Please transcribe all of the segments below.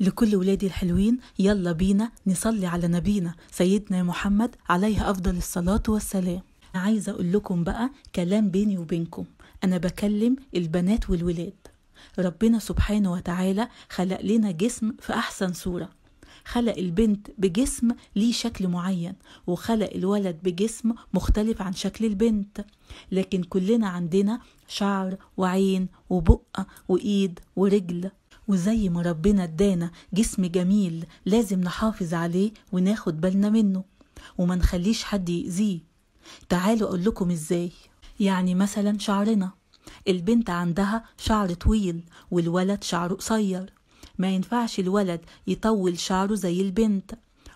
لكل ولادي الحلوين يلا بينا نصلي على نبينا سيدنا محمد عليه أفضل الصلاة والسلام عايزة أقول لكم بقى كلام بيني وبينكم أنا بكلم البنات والولاد ربنا سبحانه وتعالى خلق لنا جسم في أحسن صورة خلق البنت بجسم ليه شكل معين وخلق الولد بجسم مختلف عن شكل البنت لكن كلنا عندنا شعر وعين وبقة وإيد ورجل وزي ما ربنا ادانا جسم جميل لازم نحافظ عليه وناخد بالنا منه وما نخليش حد يأذيه تعالوا أقول لكم إزاي يعني مثلا شعرنا البنت عندها شعر طويل والولد شعره قصير ما ينفعش الولد يطول شعره زي البنت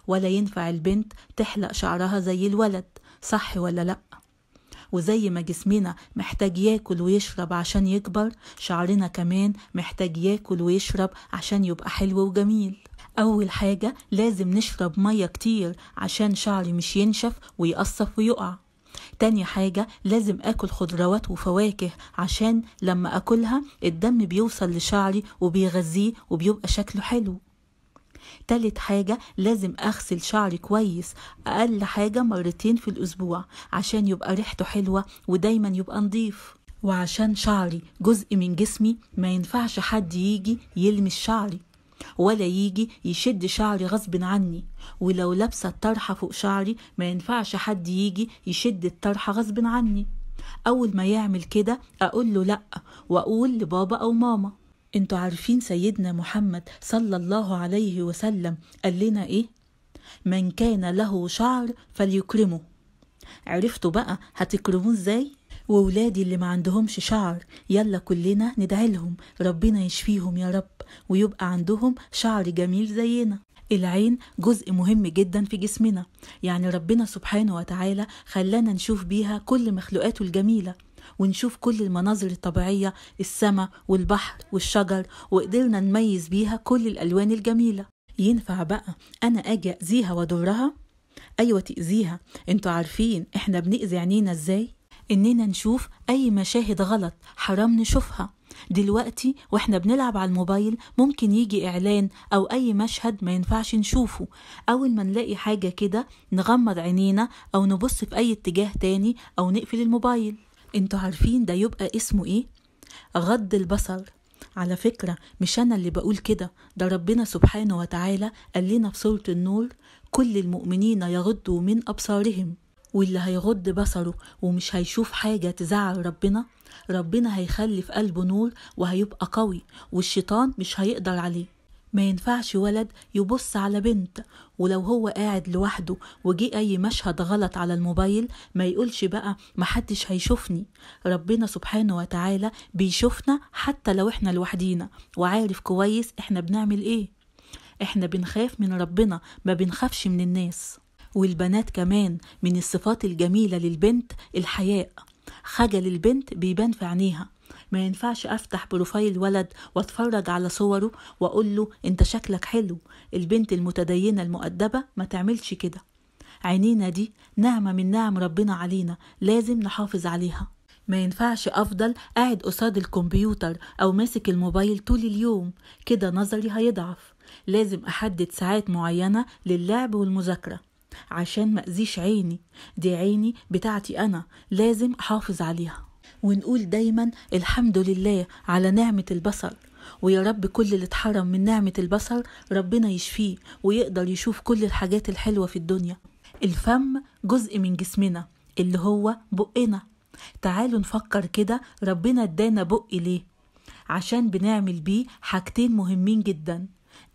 ولا ينفع البنت تحلق شعرها زي الولد صح ولا لأ وزي ما جسمنا محتاج ياكل ويشرب عشان يكبر شعرنا كمان محتاج ياكل ويشرب عشان يبقى حلو وجميل أول حاجة لازم نشرب مية كتير عشان شعري مش ينشف ويقصف ويقع تاني حاجة لازم أكل خضروات وفواكه عشان لما أكلها الدم بيوصل لشعري وبيغذيه وبيبقى شكله حلو تالت حاجة لازم أغسل شعري كويس أقل حاجة مرتين في الأسبوع عشان يبقى ريحته حلوة ودايما يبقى نضيف وعشان شعري جزء من جسمي ما ينفعش حد يجي يلمس شعري ولا يجي يشد شعري غصب عني ولو لابسة الطرحة فوق شعري ما ينفعش حد يجي يشد الطرحة غصب عني أول ما يعمل كده أقول له لأ وأقول لبابا أو ماما انتوا عارفين سيدنا محمد صلى الله عليه وسلم قال لنا ايه من كان له شعر فليكرمه عرفتوا بقى هتكرموه ازاي وولادي اللي ما عندهمش شعر يلا كلنا ندعي لهم ربنا يشفيهم يا رب ويبقى عندهم شعر جميل زينا العين جزء مهم جدا في جسمنا يعني ربنا سبحانه وتعالى خلانا نشوف بيها كل مخلوقاته الجميله ونشوف كل المناظر الطبيعية السماء والبحر والشجر وقدرنا نميز بيها كل الألوان الجميلة ينفع بقى أنا أجي أذيها وأضرها؟ أيوة تأذيها انتوا عارفين احنا بنأذي عينينا ازاي؟ إننا نشوف أي مشاهد غلط حرام نشوفها دلوقتي واحنا بنلعب على الموبايل ممكن يجي إعلان أو أي مشهد ما ينفعش نشوفه أول ما نلاقي حاجة كده نغمض عينينا أو نبص في أي اتجاه تاني أو نقفل الموبايل انتوا عارفين ده يبقى اسمه ايه غض البصر على فكرة مش أنا اللي بقول كده ده ربنا سبحانه وتعالى قال لنا في سورة النور كل المؤمنين يغضوا من أبصارهم واللي هيغض بصره ومش هيشوف حاجة تزعل ربنا ربنا هيخلي في قلبه نور وهيبقى قوي والشيطان مش هيقدر عليه ما ينفعش ولد يبص على بنت ولو هو قاعد لوحده وجي اي مشهد غلط على الموبايل ما يقولش بقى محدش هيشوفني ربنا سبحانه وتعالى بيشوفنا حتى لو احنا لوحدينا وعارف كويس احنا بنعمل ايه احنا بنخاف من ربنا ما بنخافش من الناس والبنات كمان من الصفات الجميلة للبنت الحياء خجل البنت بيبان في عينيها ما ينفعش افتح بروفايل ولد واتفرج على صوره واقول له انت شكلك حلو البنت المتدينه المؤدبه ما تعملش كده عينينا دي نعمه من نعم ربنا علينا لازم نحافظ عليها ما ينفعش افضل قاعد قصاد الكمبيوتر او ماسك الموبايل طول اليوم كده نظري هيضعف لازم احدد ساعات معينه للعب والمذاكره عشان مأذيش عيني دي عيني بتاعتي انا لازم احافظ عليها ونقول دايما الحمد لله على نعمة البصر ويا رب كل اللي اتحرم من نعمة البصر ربنا يشفيه ويقدر يشوف كل الحاجات الحلوة في الدنيا الفم جزء من جسمنا اللي هو بقنا تعالوا نفكر كده ربنا ادانا بق ليه عشان بنعمل بيه حاجتين مهمين جدا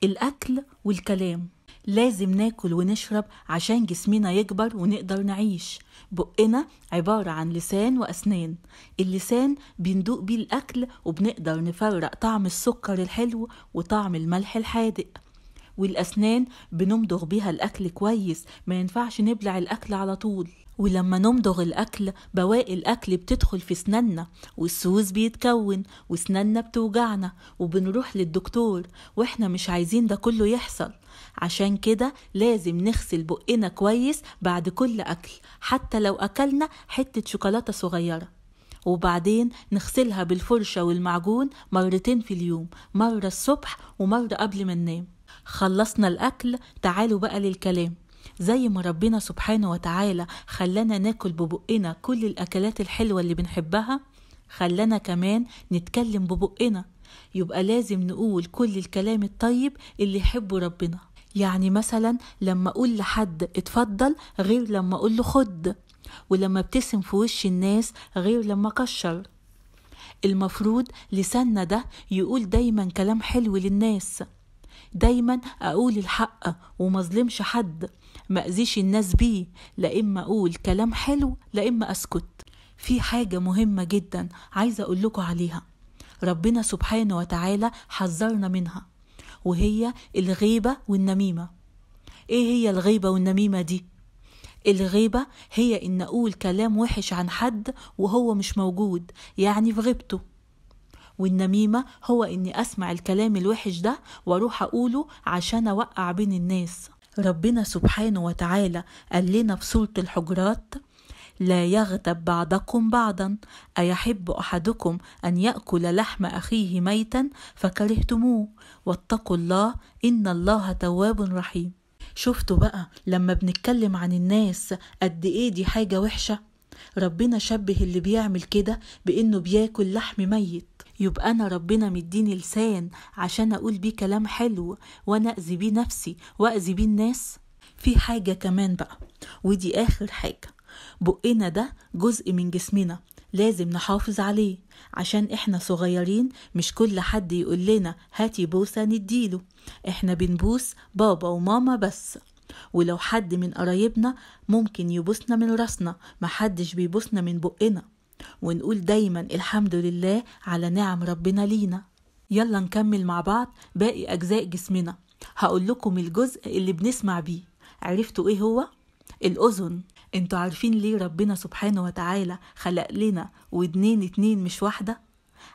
الأكل والكلام لازم ناكل ونشرب عشان جسمنا يكبر ونقدر نعيش بقنا عبارة عن لسان وأسنان اللسان بندوق بيه الأكل وبنقدر نفرق طعم السكر الحلو وطعم الملح الحادق والأسنان بنمضغ بيها الأكل كويس ما ينفعش نبلع الأكل على طول ولما نمضغ الأكل بواقي الأكل بتدخل في سنانا والسوس بيتكون وسنانا بتوجعنا وبنروح للدكتور وإحنا مش عايزين ده كله يحصل عشان كده لازم نغسل بقنا كويس بعد كل أكل حتى لو أكلنا حتة شوكولاتة صغيرة وبعدين نغسلها بالفرشة والمعجون مرتين في اليوم مرة الصبح ومرة قبل ما ننام خلصنا الأكل تعالوا بقى للكلام زي ما ربنا سبحانه وتعالى خلانا ناكل ببقنا كل الأكلات الحلوة اللي بنحبها خلانا كمان نتكلم ببقنا يبقى لازم نقول كل الكلام الطيب اللي يحبه ربنا يعني مثلا لما أقول لحد اتفضل غير لما أقول له خد ولما ابتسم في وش الناس غير لما كشر المفروض لساننا ده يقول دايما كلام حلو للناس دايما أقول الحق ومظلمش حد مأذيش الناس بيه لا إما أقول كلام حلو لا إما أسكت في حاجة مهمة جدا عايزة أقول لكم عليها ربنا سبحانه وتعالى حذرنا منها وهي الغيبة والنميمة إيه هي الغيبة والنميمة دي؟ الغيبة هي إن أقول كلام وحش عن حد وهو مش موجود يعني في غيبته والنميمة هو إني أسمع الكلام الوحش ده وأروح أقوله عشان أوقع بين الناس ربنا سبحانه وتعالى قال لنا في سورة الحجرات لا يغتب بعضكم بعضا أيحب أحدكم أن يأكل لحم أخيه ميتا فكرهتموه واتقوا الله إن الله تواب رحيم شفتوا بقى لما بنتكلم عن الناس قد إيه دي حاجة وحشة ربنا شبه اللي بيعمل كده بإنه بياكل لحم ميت يبقى أنا ربنا مديني لسان عشان أقول بيه كلام حلو وأنا أذي بيه نفسي وأذي بيه الناس في حاجة كمان بقى ودي آخر حاجة بقنا ده جزء من جسمنا لازم نحافظ عليه عشان احنا صغيرين مش كل حد يقول لنا هاتي بوسة نديله احنا بنبوس بابا وماما بس ولو حد من قرايبنا ممكن يبوسنا من راسنا محدش بيبوسنا من بقنا ونقول دايما الحمد لله على نعم ربنا لينا يلا نكمل مع بعض باقي أجزاء جسمنا هقول لكم الجزء اللي بنسمع بيه عرفتوا ايه هو؟ الأذن انتوا عارفين ليه ربنا سبحانه وتعالى خلق لنا ودنين اتنين مش واحدة؟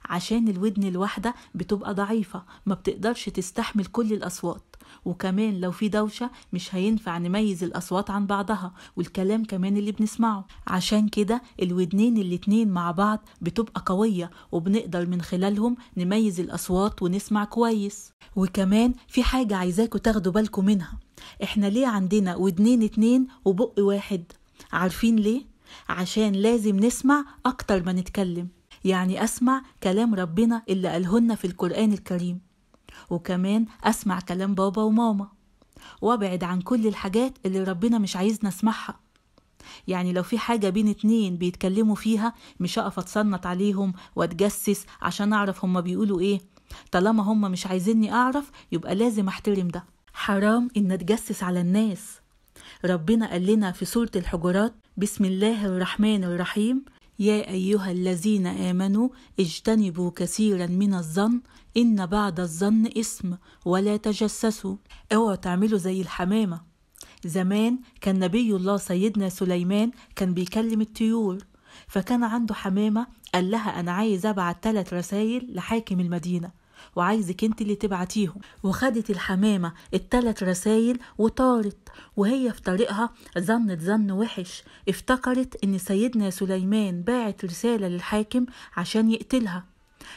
عشان الودن الواحدة بتبقى ضعيفة ما بتقدرش تستحمل كل الأصوات وكمان لو في دوشة مش هينفع نميز الأصوات عن بعضها والكلام كمان اللي بنسمعه عشان كده الودنين الاتنين مع بعض بتبقى قوية وبنقدر من خلالهم نميز الأصوات ونسمع كويس وكمان في حاجة عايزاكوا تاخدوا بالكم منها احنا ليه عندنا ودنين اتنين وبق واحد عارفين ليه عشان لازم نسمع اكتر ما نتكلم يعني اسمع كلام ربنا اللي قالهن في القران الكريم وكمان اسمع كلام بابا وماما وابعد عن كل الحاجات اللي ربنا مش عايزنا نسمعها يعني لو في حاجة بين اتنين بيتكلموا فيها مش هقف اتصنت عليهم واتجسس عشان اعرف هما بيقولوا ايه طالما هما مش عايزيني اعرف يبقى لازم احترم ده حرام إن تجسس على الناس ربنا قال لنا في سورة الحجرات بسم الله الرحمن الرحيم يا أيها الذين آمنوا اجتنبوا كثيرا من الظن إن بعض الظن إثم ولا تجسسوا اوعوا تعملوا زي الحمامة زمان كان نبي الله سيدنا سليمان كان بيكلم الطيور فكان عنده حمامة قال لها أنا عايز أبعت ثلاث رسايل لحاكم المدينة وعايزك انت اللي تبعتيهم وخدت الحمامة التلات رسايل وطارت وهي في طريقها ظنت ظن وحش افتكرت ان سيدنا سليمان باعت رسالة للحاكم عشان يقتلها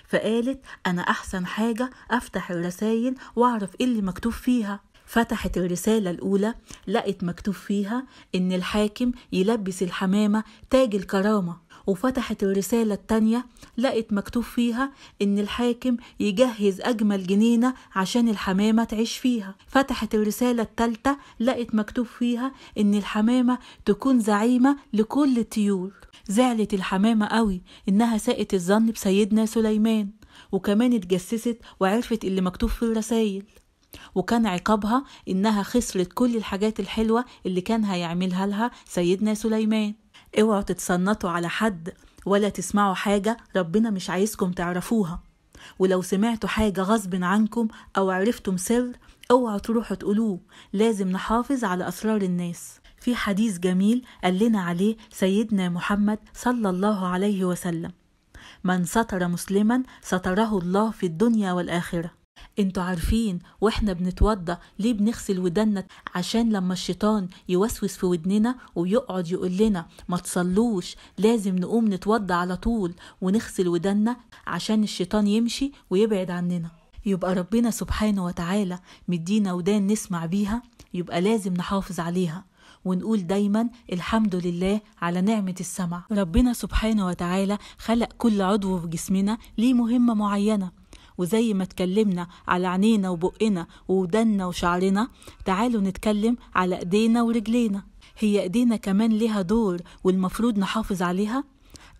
فقالت انا احسن حاجة افتح الرسايل واعرف ايه اللي مكتوب فيها فتحت الرسالة الأولى لقت مكتوب فيها إن الحاكم يلبس الحمامة تاج الكرامة وفتحت الرسالة التانية لقت مكتوب فيها إن الحاكم يجهز أجمل جنينة عشان الحمامة تعيش فيها فتحت الرسالة التالتة لقت مكتوب فيها إن الحمامة تكون زعيمة لكل الطيور زعلت الحمامة قوي إنها ساءت الظن بسيدنا سليمان وكمان اتجسست وعرفت اللي مكتوب في الرسايل وكان عقابها إنها خسرت كل الحاجات الحلوة اللي كان هيعملها لها سيدنا سليمان اوعوا تتصنتوا على حد ولا تسمعوا حاجة ربنا مش عايزكم تعرفوها ولو سمعتوا حاجة غصب عنكم أو عرفتم سر اوعوا تروحوا تقولوه لازم نحافظ على أسرار الناس في حديث جميل قال لنا عليه سيدنا محمد صلى الله عليه وسلم من ستر مسلما ستره الله في الدنيا والآخرة انتوا عارفين واحنا بنتوضى ليه بنغسل ودنا عشان لما الشيطان يوسوس في ودننا ويقعد يقول لنا ما تصلوش لازم نقوم نتوضى على طول ونغسل ودنا عشان الشيطان يمشي ويبعد عننا يبقى ربنا سبحانه وتعالى مدينا ودان نسمع بيها يبقى لازم نحافظ عليها ونقول دايما الحمد لله على نعمة السمع ربنا سبحانه وتعالى خلق كل عضو في جسمنا ليه مهمة معينة وزي ما اتكلمنا على عينينا وبقنا وودنا وشعرنا تعالوا نتكلم على ايدينا ورجلينا هي ايدينا كمان ليها دور والمفروض نحافظ عليها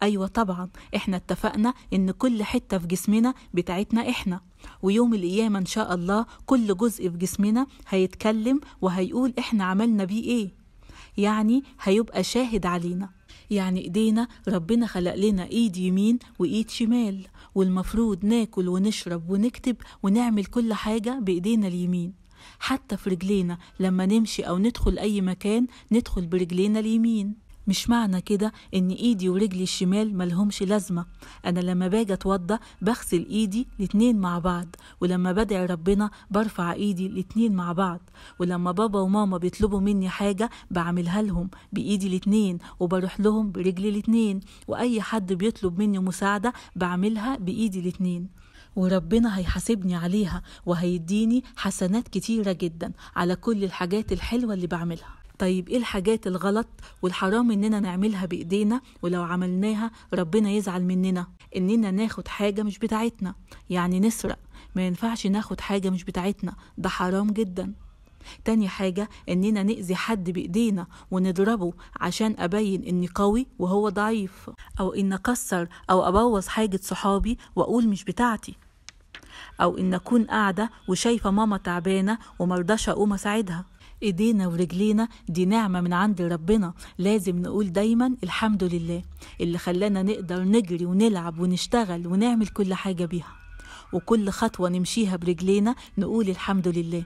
أيوة طبعا إحنا اتفقنا إن كل حتة في جسمنا بتاعتنا إحنا ويوم القيامة إن شاء الله كل جزء في جسمنا هيتكلم وهيقول إحنا عملنا بيه إيه يعني هيبقى شاهد علينا يعني ايدينا ربنا خلق لنا ايد يمين وايد شمال والمفروض ناكل ونشرب ونكتب ونعمل كل حاجة بايدينا اليمين حتى في رجلينا لما نمشي او ندخل اي مكان ندخل برجلينا اليمين مش معنى كده ان ايدي ورجلي الشمال ملهمش لازمة انا لما باجي اتوضى بغسل ايدي الاتنين مع بعض ولما بدعي ربنا برفع ايدي الاتنين مع بعض ولما بابا وماما بيطلبوا مني حاجة بعملها لهم بايدي الاتنين وبروح لهم برجلي الاتنين واي حد بيطلب مني مساعدة بعملها بايدي الاتنين وربنا هيحاسبني عليها وهيديني حسنات كتيرة جدا على كل الحاجات الحلوة اللي بعملها طيب ايه الحاجات الغلط والحرام اننا نعملها بايدينا ولو عملناها ربنا يزعل مننا اننا ناخد حاجه مش بتاعتنا يعني نسرق ما ينفعش ناخد حاجه مش بتاعتنا ده حرام جدا تاني حاجة إننا نأذي حد بإيدينا ونضربه عشان أبين إني قوي وهو ضعيف أو إن أكسر أو أبوظ حاجة صحابي وأقول مش بتاعتي أو إن أكون قاعدة وشايفة ماما تعبانة ومرضاش أقوم أساعدها ايدينا ورجلينا دي نعمه من عند ربنا لازم نقول دايما الحمد لله اللي خلانا نقدر نجري ونلعب ونشتغل ونعمل كل حاجه بيها وكل خطوه نمشيها برجلينا نقول الحمد لله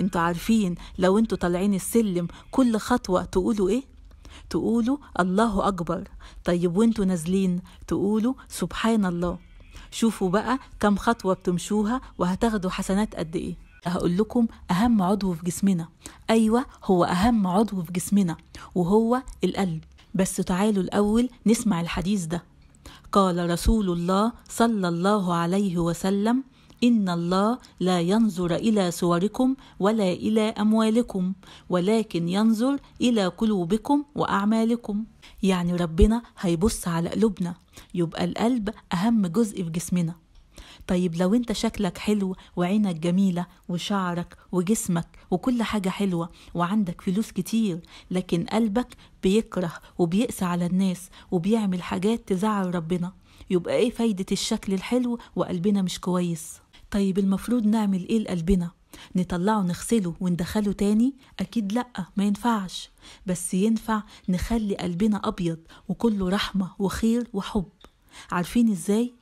انتوا عارفين لو انتوا طالعين السلم كل خطوه تقولوا ايه تقولوا الله اكبر طيب وانتوا نازلين تقولوا سبحان الله شوفوا بقى كم خطوه بتمشوها وهتاخدوا حسنات قد ايه هقول لكم أهم عضو في جسمنا أيوة هو أهم عضو في جسمنا وهو القلب بس تعالوا الأول نسمع الحديث ده قال رسول الله صلى الله عليه وسلم إن الله لا ينظر إلى صوركم ولا إلى أموالكم ولكن ينظر إلى قلوبكم وأعمالكم يعني ربنا هيبص على قلوبنا يبقى القلب أهم جزء في جسمنا طيب لو انت شكلك حلو وعينك جميلة وشعرك وجسمك وكل حاجة حلوة وعندك فلوس كتير لكن قلبك بيكره وبيقسى على الناس وبيعمل حاجات تزعل ربنا يبقى ايه فايدة الشكل الحلو وقلبنا مش كويس طيب المفروض نعمل ايه لقلبنا نطلعه نغسله وندخله تاني أكيد لأ ما ينفعش بس ينفع نخلي قلبنا أبيض وكله رحمة وخير وحب عارفين إزاي؟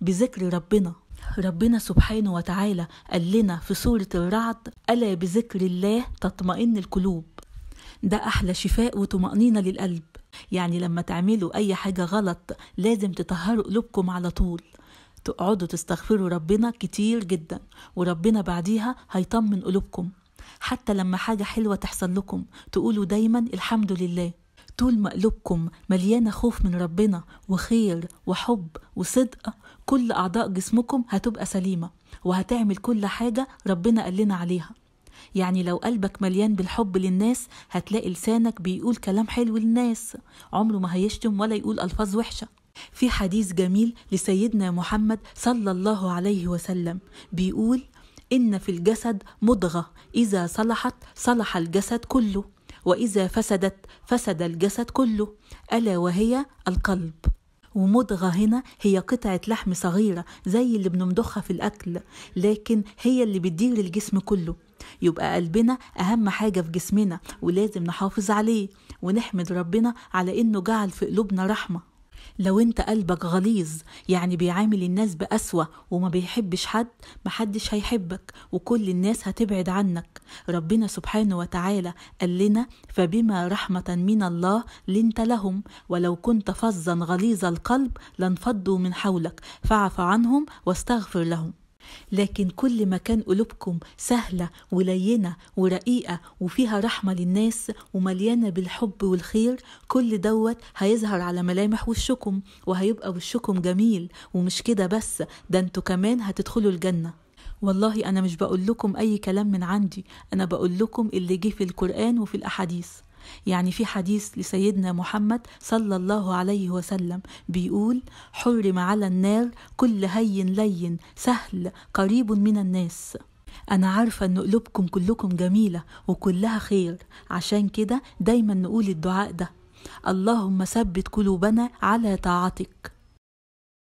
بذكر ربنا ربنا سبحانه وتعالى قال لنا في سورة الرعد ألا بذكر الله تطمئن القلوب ده أحلى شفاء وطمأنينة للقلب يعني لما تعملوا أي حاجة غلط لازم تطهروا قلوبكم على طول تقعدوا تستغفروا ربنا كتير جدا وربنا بعديها هيطمن قلوبكم حتى لما حاجة حلوة تحصل لكم تقولوا دايما الحمد لله طول ما قلوبكم مليانة خوف من ربنا وخير وحب وصدق كل أعضاء جسمكم هتبقى سليمة وهتعمل كل حاجة ربنا قال لنا عليها يعني لو قلبك مليان بالحب للناس هتلاقي لسانك بيقول كلام حلو للناس عمره ما هيشتم ولا يقول ألفاظ وحشة في حديث جميل لسيدنا محمد صلى الله عليه وسلم بيقول إن في الجسد مضغة إذا صلحت صلح الجسد كله وإذا فسدت فسد الجسد كله ألا وهي القلب ومضغة هنا هي قطعة لحم صغيرة زي اللي بنمضخها في الأكل لكن هي اللي بتدير الجسم كله يبقى قلبنا أهم حاجة في جسمنا ولازم نحافظ عليه ونحمد ربنا على إنه جعل في قلوبنا رحمة لو انت قلبك غليظ يعني بيعامل الناس بأسوة وما بيحبش حد محدش هيحبك وكل الناس هتبعد عنك ربنا سبحانه وتعالى قال لنا فبما رحمة من الله لنت لهم ولو كنت فظا غليظ القلب لانفضوا من حولك فاعف عنهم واستغفر لهم لكن كل ما كان قلوبكم سهلة ولينة ورقيقة وفيها رحمة للناس ومليانة بالحب والخير كل دوت هيظهر على ملامح وشكم وهيبقى وشكم جميل ومش كده بس ده انتوا كمان هتدخلوا الجنة والله أنا مش بقول لكم أي كلام من عندي أنا بقول لكم اللي جه في القرآن وفي الأحاديث يعني في حديث لسيدنا محمد صلى الله عليه وسلم بيقول حرم على النار كل هي لين سهل قريب من الناس أنا عارفة إن قلوبكم كلكم جميلة وكلها خير عشان كده دايما نقول الدعاء ده اللهم ثبت قلوبنا على طاعتك